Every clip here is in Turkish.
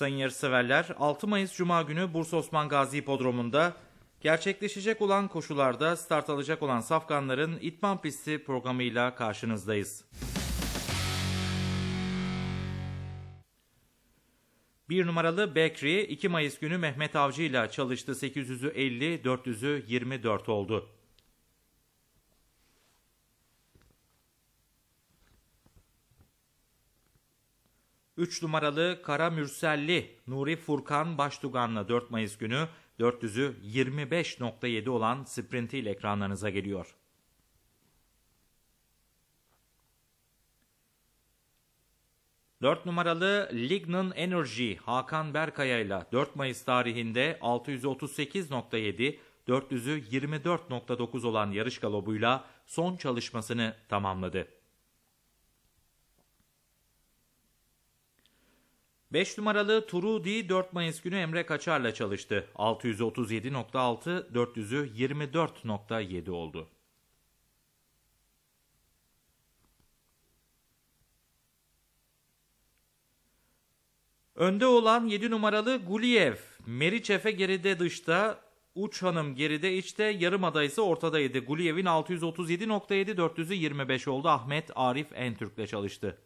Sayın yarışseverler 6 Mayıs Cuma günü Bursa Osman Gazi Hipodromu'nda gerçekleşecek olan koşularda start alacak olan safkanların itman Pisti programıyla karşınızdayız. Bir numaralı Bekri 2 Mayıs günü Mehmet Avcı ile çalıştı 850 50, 400'ü 24 oldu. 3 numaralı Kara Mürselli Nuri Furkan Baştugan'la 4 Mayıs günü 400'ü 25.7 olan sprintiyle ekranlarınıza geliyor. Dört numaralı Lig'nin Energy Hakan Berkaya ile 4 Mayıs tarihinde 638.7, 400'ü 24.9 olan yarış galobuyla son çalışmasını tamamladı. 5 numaralı Turu D 4 Mayıs günü Emre Kaçar'la çalıştı. 637.6, 400'ü 24.7 oldu. Önde olan 7 numaralı Guliyev, Meriçef'e geride dışta, Uç Hanım geride içte, yarım adayısı ortadaydı. Guliyev'in 637.7, 400'ü 25 oldu. Ahmet Arif Entürk'le çalıştı.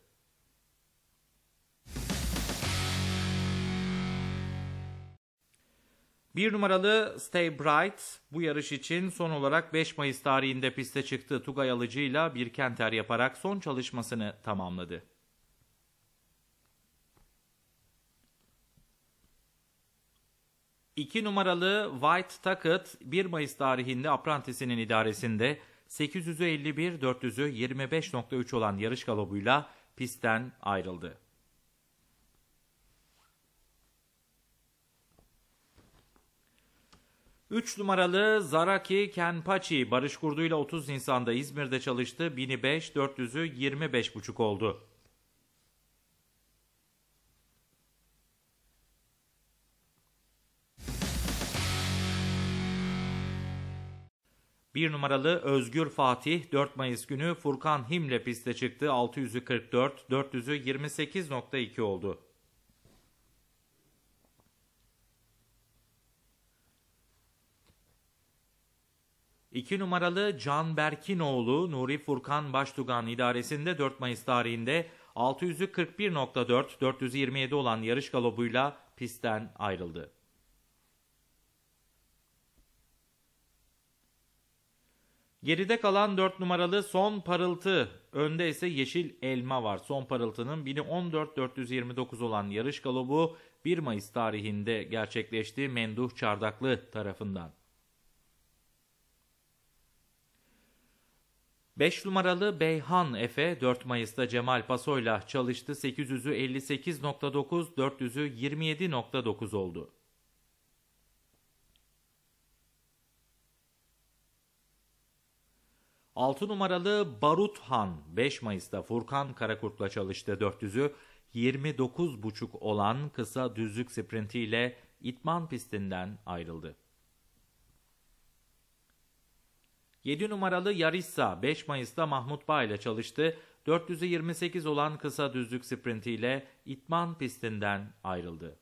Bir numaralı Stay Bright bu yarış için son olarak 5 Mayıs tarihinde piste çıktığı Tugay Alıcı'yla bir kenter yaparak son çalışmasını tamamladı. İki numaralı White Tucket 1 Mayıs tarihinde aprantisinin idaresinde 851 400'ü 25.3 olan yarış galobuyla pistten ayrıldı. 3 numaralı Zaraki Kenpachi Barış Kurdu ile 30 Nisan'da İzmir'de çalıştı. 1005 400'ü 25,5 oldu. Bir numaralı Özgür Fatih 4 Mayıs günü Furkan Himle piste çıktı. 600'ü 44, 400'ü 28.2 oldu. 2 numaralı Can Berkinoğlu Nuri Furkan Baştugan idaresinde 4 Mayıs tarihinde 641.4 427 olan yarış galobuyla pistten ayrıldı. Geride kalan 4 numaralı son parıltı. Önde ise yeşil elma var. Son parıltının 1014-429 olan yarış galobu 1 Mayıs tarihinde gerçekleşti Menduh Çardaklı tarafından. 5 numaralı Beyhan Efe 4 Mayıs'ta Cemal Paso'yla çalıştı 800'ü 58.9 400'ü 27.9 oldu. Altı numaralı Barut Han 5 Mayıs'ta Furkan Karakurt'la çalıştı 400'ü 29.5 olan kısa düzlük sprintiyle İtman pistinden ayrıldı. 7 numaralı Yarissa 5 Mayıs'ta Mahmut Bağ ile çalıştı. 428 olan kısa düzlük sprintiyle İtman pistinden ayrıldı.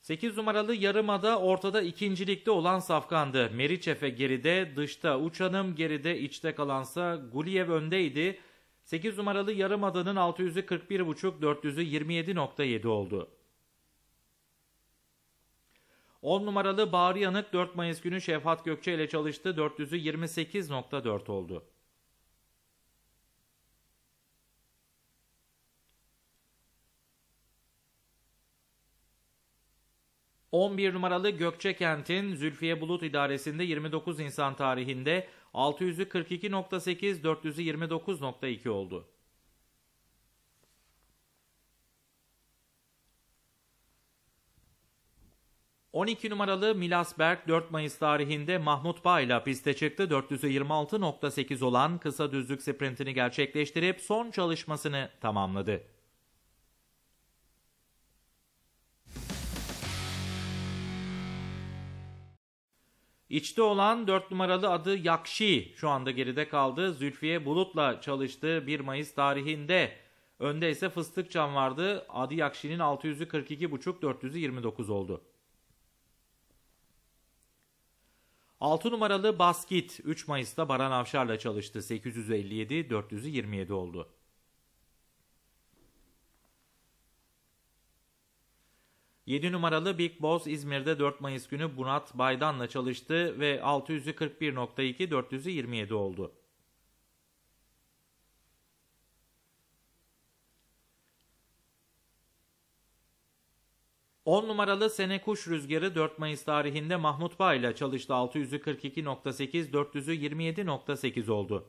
Sekiz numaralı yarımada ortada ikincilikte olan safkandı. Meriçefe geride, dışta Uçanım geride, içte kalansa Guliyev öndeydi. Sekiz numaralı Yarımadanın 641.5 427.7 oldu. 10 numaralı Bahri Yanık 4 Mayıs günü Şevhat Gökçe ile çalıştı. 400'ü 28.4 oldu. ...11 numaralı Gökçe Kent'in Zülfiye Bulut İdaresi'nde 29 insan tarihinde 600'ü 42.8, 400'ü oldu. 12 numaralı Milas Berk 4 Mayıs tarihinde Mahmut Bağ ile piste çıktı. 426.8 olan kısa düzlük sprintini gerçekleştirip son çalışmasını tamamladı. İçte olan 4 numaralı adı Yakşi şu anda geride kaldı. Zülfiye Bulut'la çalıştığı 1 Mayıs tarihinde. Önde ise Fıstıkcan vardı. Adı Yakşi'nin 642.5 429 oldu. 6 numaralı Basket 3 Mayıs'ta Baran Avşar'la çalıştı. 857, 427 oldu. Yedi numaralı Big Boss İzmir'de 4 Mayıs günü Bunat Baydan'la çalıştı ve 641.2 427 oldu. 10 numaralı Sene Kuş Rüzgarı 4 Mayıs tarihinde Mahmut Bağ ile çalıştı 642.8 400'ü 27.8 oldu.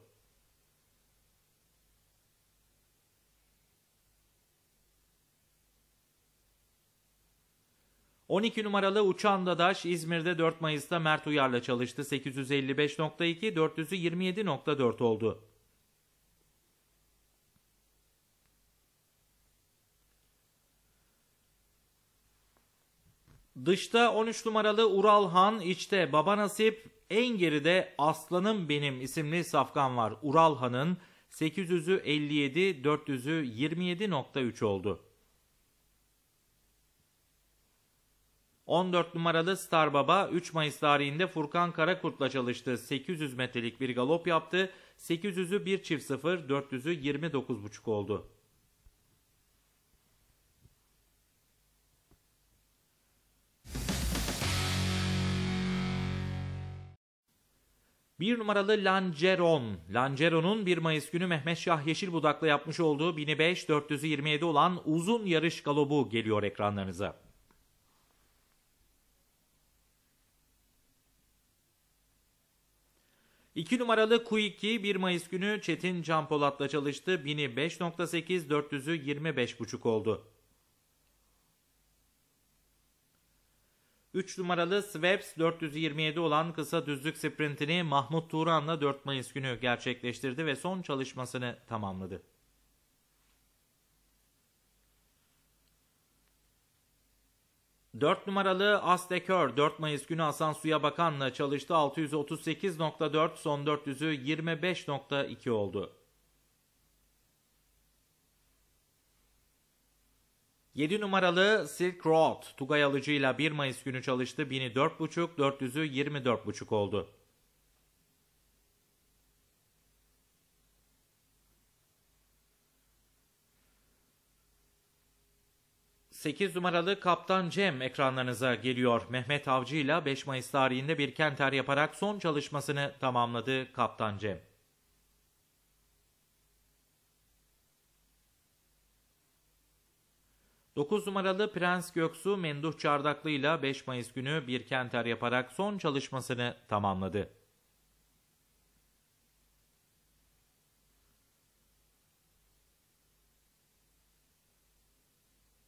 ...12 numaralı Uçan Dadaş İzmir'de 4 Mayıs'ta Mert Uyar'la çalıştı. 855.2, 400'ü 27.4 oldu. Dışta 13 numaralı Ural Han, içte Baba Nasip, en geride Aslanım Benim isimli safkan var. Ural Han'ın 800'ü 57, 400'ü 27.3 oldu. 14 numaralı Star Baba 3 Mayıs tarihinde Furkan Karakurt'la çalıştı. 800 metrelik bir galop yaptı. 800'ü 1 çift 0, 400'ü 29.5 oldu. Bir numaralı Lanceron, Lanceron'un 1 Mayıs günü Mehmet Şah Yeşilbudak'la yapmış olduğu 1005 427 olan uzun yarış galobu geliyor ekranlarınıza. İki numaralı Q2 1 Mayıs günü Çetin Can Polat'la çalıştı. 1005.8 425.5 oldu. 3 numaralı Swebs 427 olan kısa düzlük sprintini Mahmut Turan'la 4 Mayıs günü gerçekleştirdi ve son çalışmasını tamamladı. Dört numaralı Aztekör 4 Mayıs günü Hasan Suya Bakan'la çalıştı 638.4 son 400'ü 25.2 oldu. 7 numaralı Silk Road Tugay alıcıyla 1 Mayıs günü çalıştı. 1000'i 4.5, 400'ü 24.5 oldu. Sekiz numaralı Kaptan Cem ekranlarınıza geliyor. Mehmet Avcı ile 5 Mayıs tarihinde bir kenter yaparak son çalışmasını tamamladı Kaptan Cem. 9 numaralı Prens Göksu Menduh Çardaklı ile 5 Mayıs günü bir kenter yaparak son çalışmasını tamamladı.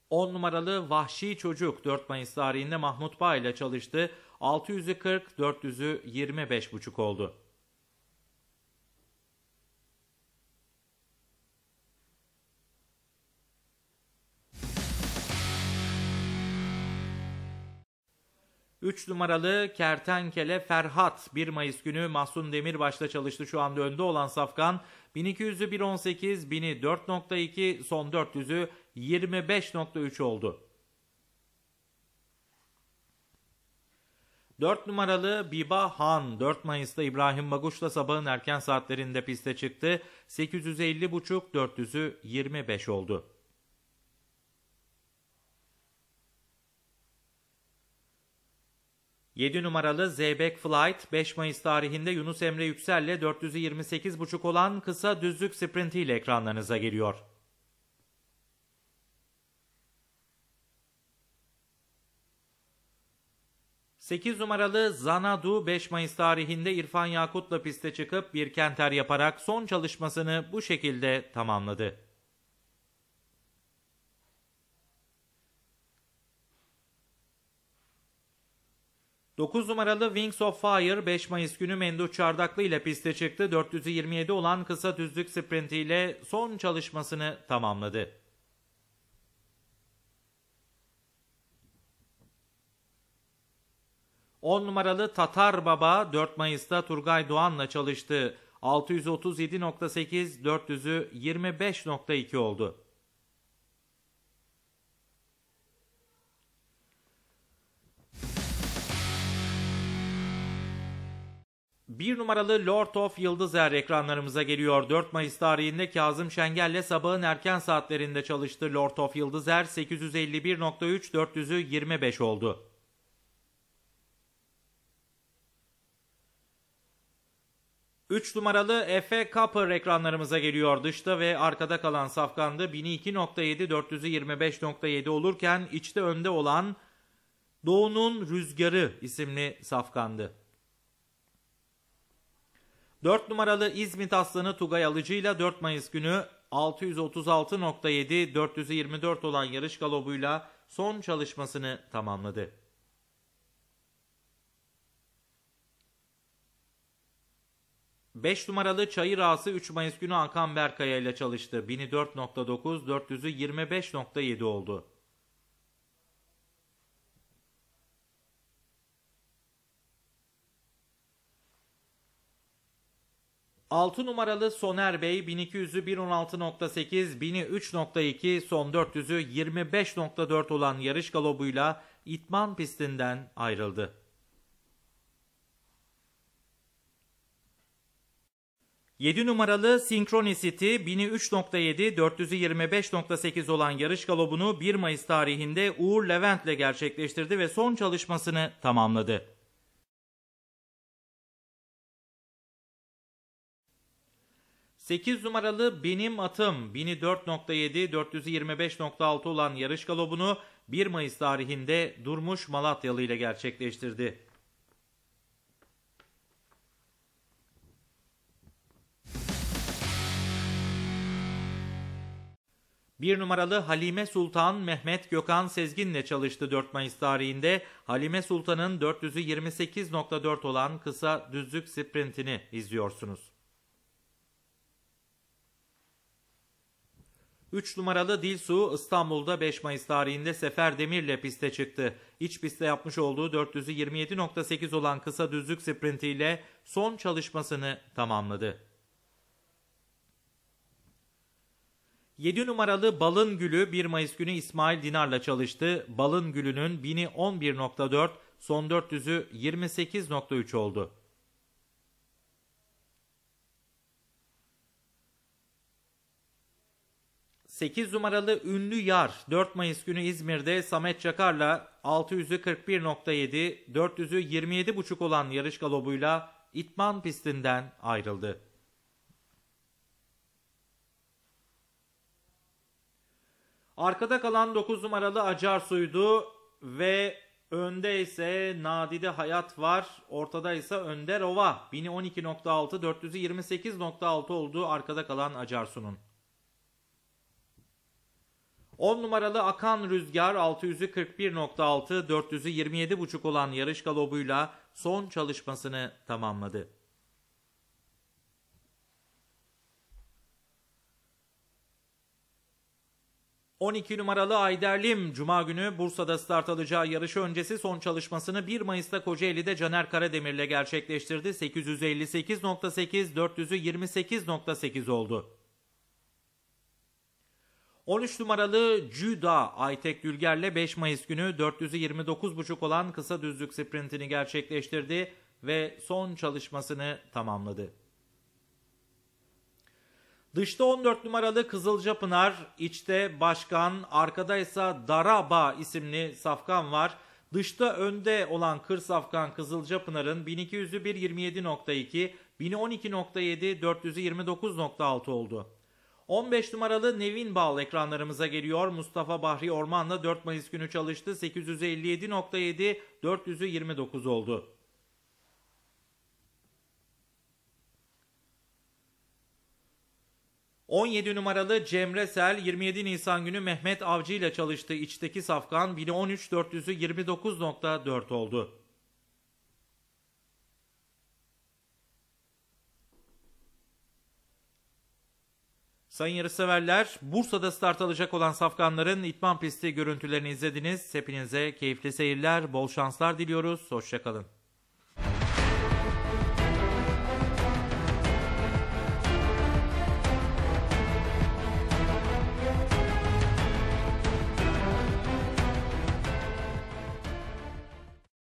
On numaralı Vahşi Çocuk 4 Mayıs tarihinde Mahmut Bağ ile çalıştı. 640 40, 400'ü 25,5 oldu. 3 numaralı Kertenkele Ferhat 1 Mayıs günü Mahsun Demirbaş'ta çalıştı. Şu anda önde olan Safkan 1200'ü 1.18, 1000'i 4.2, son 400'ü 25.3 oldu. 4 numaralı Biba Han 4 Mayıs'ta İbrahim Baguş'la sabahın erken saatlerinde piste çıktı. 850.5 400'ü 25 oldu. 7 numaralı Zeybek Flight 5 Mayıs tarihinde Yunus Emre Yüksel Yüksel'le 428,5 olan kısa düzlük sprintiyle ekranlarınıza geliyor. Sekiz numaralı Zanadu 5 Mayıs tarihinde İrfan Yakut'la piste çıkıp bir kenter yaparak son çalışmasını bu şekilde tamamladı. 9 numaralı Wings of Fire 5 Mayıs günü Menduh Çardaklı ile piste çıktı. 427 olan kısa düzlük sprintiyle son çalışmasını tamamladı. On numaralı Tatar Baba 4 Mayıs'ta Turgay Doğan'la çalıştı. 637.8 400'ü 25.2 oldu. Bir numaralı Lord of Yıldızer ekranlarımıza geliyor. 4 Mayıs tarihinde Kazım Şengel'le sabahın erken saatlerinde çalıştı. Lord of Yıldızer 851.3 400'ü 25 oldu. Üç numaralı Efe Kapır ekranlarımıza geliyor. Dışta ve arkada kalan safkandı 1002.7 425.7 olurken içte önde olan Doğu'nun Rüzgarı isimli safkandı. 4 numaralı İzmit Aslanı Tugay alıcıyla 4 Mayıs günü 636.7 424 olan yarış galobuyla son çalışmasını tamamladı. Beş numaralı Çayır Ağası 3 Mayıs günü Hakan Berkaya ile çalıştı. 1004.9, 425.7 oldu. 6 numaralı Soner Bey 1200'ü 1.16.8, 1000'i 3.2, son 400'ü 25.4 olan yarış galobuyla İtman pistinden ayrıldı. Yedi numaralı Synchronicity 3.7, 400'ü 25.8 olan yarış galobunu 1 Mayıs tarihinde Uğur Levent'le gerçekleştirdi ve son çalışmasını tamamladı. 8 numaralı Benim Atım 1004.7 425.6 olan yarış galobunu 1 Mayıs tarihinde Durmuş Malatyalı ile gerçekleştirdi. Bir numaralı Halime Sultan Mehmet Gökhan Sezgin ile çalıştı 4 Mayıs tarihinde. Halime Sultan'ın 428.4 olan kısa düzlük sprintini izliyorsunuz. 3 numaralı Dilsu İstanbul'da 5 Mayıs tarihinde Sefer Demir'le piste çıktı. İç piste yapmış olduğu 427.8 olan kısa düzlük sprintiyle son çalışmasını tamamladı. 7 numaralı Balın Gülü 1 Mayıs günü İsmail Dinar'la çalıştı. Balın Gülü'nün 1011.4, son 400'ü 28.3 oldu. 8 numaralı Ünlü Yar 4 Mayıs günü İzmir'de Samet Çakar'la 641.7, 427.5 olan yarış galobuyla İtman pistinden ayrıldı. Arkada kalan 9 numaralı Acar Suydu ve önde ise Nadide Hayat var. Ortada ise Önder Ova 1012.6, 428.6 olduğu arkada kalan Acarsu'nun. 10 numaralı Akan Rüzgar 600'ü 41.6, 400'ü olan yarış galobuyla son çalışmasını tamamladı. ...12 numaralı Ayderlim Cuma günü Bursa'da start alacağı yarış öncesi son çalışmasını 1 Mayıs'ta Kocaeli'de Caner Karademir'le gerçekleştirdi. 858.8, 428.8 oldu. 13 numaralı Cuda Aytek Dülger'le 5 Mayıs günü 429,5 olan kısa düzlük sprintini gerçekleştirdi ve son çalışmasını tamamladı. Dışta 14 numaralı Kızılca Pınar, içte Başkan, arkada ise Daraba isimli safkan var. Dışta önde olan Kır Safkan Kızılca Pınar'ın 1200'ü 1.27.2, 1012.7, 429.6 oldu. 15 numaralı Nevin Bal ekranlarımıza geliyor. Mustafa Bahri Orman'la 4 Mayıs günü çalıştı. 857.7, 400'ü 29 oldu. ...17 numaralı Cemre Sel 27 Nisan günü Mehmet Avcı ile çalıştı. İçteki safkan 1013 400'ü 29.4 oldu. Sayın yarışseverler, Bursa'da start alacak olan safkanların itman pisti görüntülerini izlediniz. Hepinize keyifli seyirler, bol şanslar diliyoruz. Hoşçakalın.